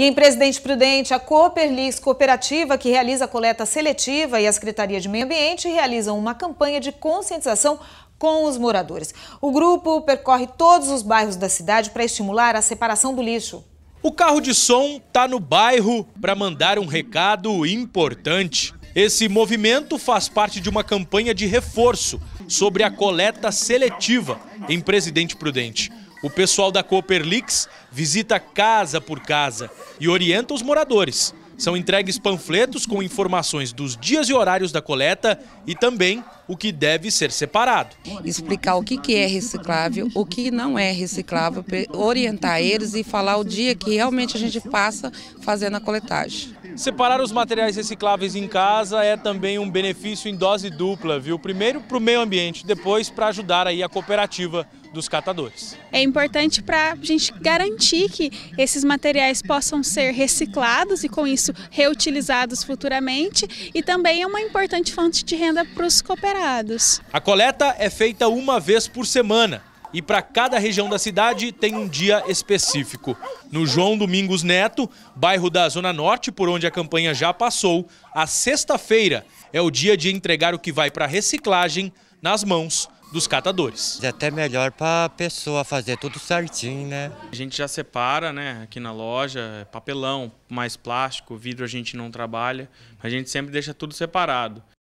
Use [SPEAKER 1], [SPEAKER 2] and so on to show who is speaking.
[SPEAKER 1] E em Presidente Prudente, a Cooperlis Cooperativa, que realiza a coleta seletiva, e a Secretaria de Meio Ambiente realizam uma campanha de conscientização com os moradores. O grupo percorre todos os bairros da cidade para estimular a separação do lixo.
[SPEAKER 2] O carro de som está no bairro para mandar um recado importante. Esse movimento faz parte de uma campanha de reforço sobre a coleta seletiva em Presidente Prudente. O pessoal da Cooperlix visita casa por casa e orienta os moradores. São entregues panfletos com informações dos dias e horários da coleta e também o que deve ser separado.
[SPEAKER 3] Explicar o que é reciclável, o que não é reciclável, orientar eles e falar o dia que realmente a gente passa fazendo a coletagem.
[SPEAKER 2] Separar os materiais recicláveis em casa é também um benefício em dose dupla, viu? Primeiro para o meio ambiente, depois para ajudar aí a cooperativa dos catadores.
[SPEAKER 4] É importante para a gente garantir que esses materiais possam ser reciclados e, com isso, reutilizados futuramente, e também é uma importante fonte de renda para os cooperados.
[SPEAKER 2] A coleta é feita uma vez por semana e para cada região da cidade tem um dia específico. No João Domingos Neto, bairro da Zona Norte, por onde a campanha já passou, a sexta-feira é o dia de entregar o que vai para reciclagem nas mãos dos catadores. É até melhor para a pessoa fazer tudo certinho, né? A gente já separa, né, aqui na loja, é papelão, mais plástico, vidro a gente não trabalha, a gente sempre deixa tudo separado.